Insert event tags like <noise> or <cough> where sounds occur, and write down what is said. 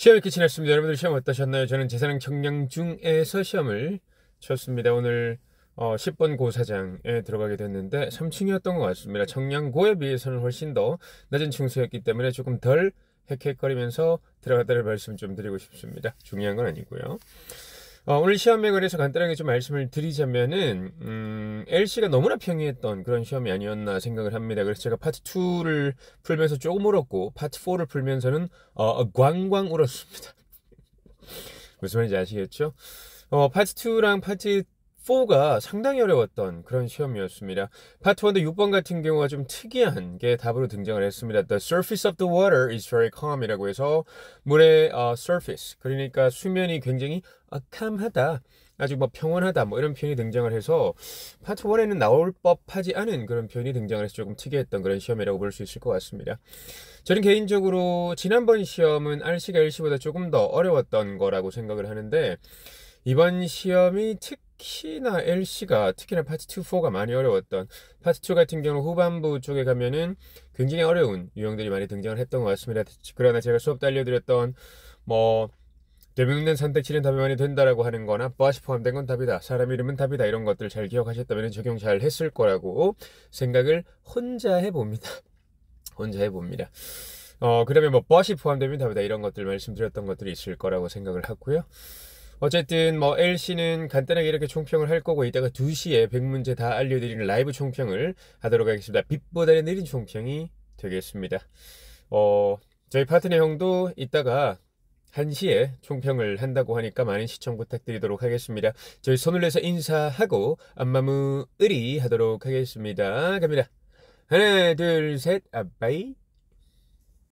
시험이 끝이 났습니다. 여러분들 시험 어떠셨나요? 저는 재산형 청량중에서 시험을 쳤습니다. 오늘 어, 10번 고사장에 들어가게 됐는데 3층이었던 것 같습니다. 청량고에 비해서는 훨씬 더 낮은 층수였기 때문에 조금 덜 헥헥거리면서 들어갔다는 말씀 좀 드리고 싶습니다. 중요한 건 아니고요. 어, 오늘 시험에 관해서 간단하게 좀 말씀을 드리자면은 음, LC가 너무나 평이했던 그런 시험이 아니었나 생각을 합니다. 그래서 제가 파트 2를 풀면서 조금 울었고 파트 4를 풀면서는 어, 광광 어, 울었습니다. <laughs> 무슨 말인지 아시겠죠? 어, 파트 2랑 파트 4가 상당히 어려웠던 그런 시험이었습니다. 파트 1도 6번 같은 경우가 좀 특이한 게 답으로 등장을 했습니다. The surface of the water is very calm이라고 해서 물의 어, surface 그러니까 수면이 굉장히 어, 캄하다. 아주 뭐 평온하다 뭐 이런 표현이 등장을 해서 파트 1에는 나올 법하지 않은 그런 표현이 등장을 해서 조금 특이했던 그런 시험이라고 볼 수 있을 것 같습니다. 저는 개인적으로 지난번 시험은 RC가 l c 보다 조금 더 어려웠던 거라고 생각을 하는데 이번 시험이 특 키나 LC가 특히나 파트 2, 4가 많이 어려웠던 파트 2 같은 경우 후반부 쪽에 가면은 굉장히 어려운 유형들이 많이 등장을 했던 것 같습니다. 그러나 제가 수업 때 알려드렸던 뭐 대명된 선택지는 답이 많이 된다라고 하는 거나 버시 뭐 포함된 건 답이다. 사람 이름은 답이다. 이런 것들 잘 기억하셨다면 적용 잘 했을 거라고 생각을 혼자 해봅니다. <laughs> 혼자 해봅니다. 어, 그러면 뭐 버시 뭐 포함되면 답이다. 이런 것들 말씀드렸던 것들이 있을 거라고 생각을 하고요. 어쨌든 뭐 LC는 간단하게 이렇게 총평을 할 거고 이따가 2시에 100문제 다 알려드리는 라이브 총평을 하도록 하겠습니다. 빛보다는 느린 총평이 되겠습니다. 어, 저희 파트너 형도 이따가 1시에 총평을 한다고 하니까 많은 시청 부탁드리도록 하겠습니다. 저희 손을내서 인사하고 안마무 의리 하도록 하겠습니다. 갑니다. 하나 둘셋 아빠이